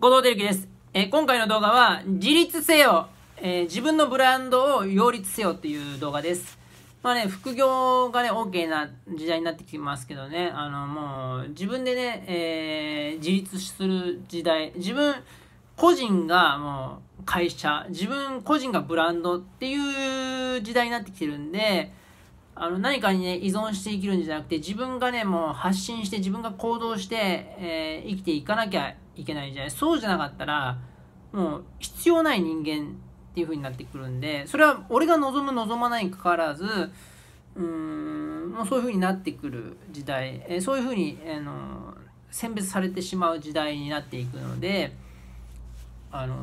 後藤照樹です、えー、今回の動画は自立せよ、えー、自分のブランドを擁立せよっていう動画です。まあね、副業がね、OK な時代になってきますけどね、あの、もう自分でね、えー、自立する時代、自分個人がもう会社、自分個人がブランドっていう時代になってきてるんで、あの何かにね依存して生きるんじゃなくて自分がねもう発信して自分が行動して、えー、生きていかなきゃいけないじゃないそうじゃなかったらもう必要ない人間っていう風になってくるんでそれは俺が望む望まないにかかわらずうーんもうそういう風になってくる時代、えー、そういう風に、えー、の選別されてしまう時代になっていくので。あの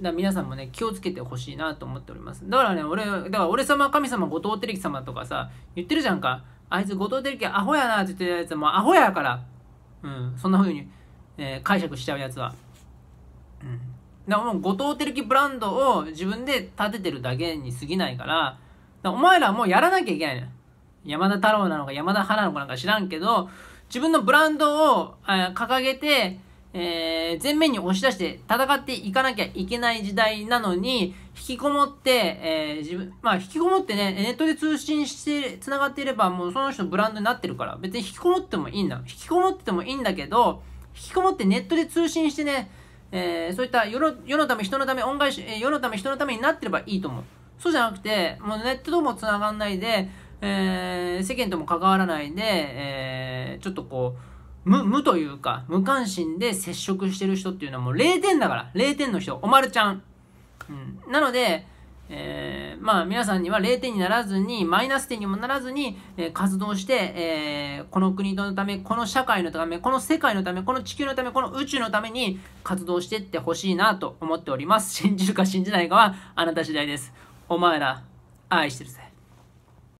だ皆さんもね気をつけてほしいなと思っておりますだからね俺だから俺様神様後藤照樹様とかさ言ってるじゃんかあいつ後藤照樹アホやなって言ってるやつはもうアホやからうんそんなふうに、えー、解釈しちゃうやつはうんだからもう後藤照樹ブランドを自分で立ててるだけに過ぎないからお前らもうやらなきゃいけないね山田太郎なのか山田派なのかなんか知らんけど自分のブランドを掲げてえー、前面に押し出して戦っていかなきゃいけない時代なのに、引きこもって、えー、自分、まあ、引きこもってね、ネットで通信して、繋がっていれば、もうその人のブランドになってるから、別に引きこもってもいいんだ。引きこもっててもいいんだけど、引きこもってネットで通信してね、えー、そういった世の世のため、人のため、恩返し、世のため、人のためになってればいいと思う。そうじゃなくて、もうネットとも繋がんないで、えー、世間とも関わらないで、えー、ちょっとこう、無、無というか、無関心で接触してる人っていうのはもう0点だから、0点の人、おまるちゃん。うん、なので、えー、まあ皆さんには0点にならずに、マイナス点にもならずに、えー、活動して、えー、この国のため、この社会のため、この世界のため、この地球のため、この宇宙のために活動してってほしいなと思っております。信じるか信じないかはあなた次第です。お前ら、愛してるぜ。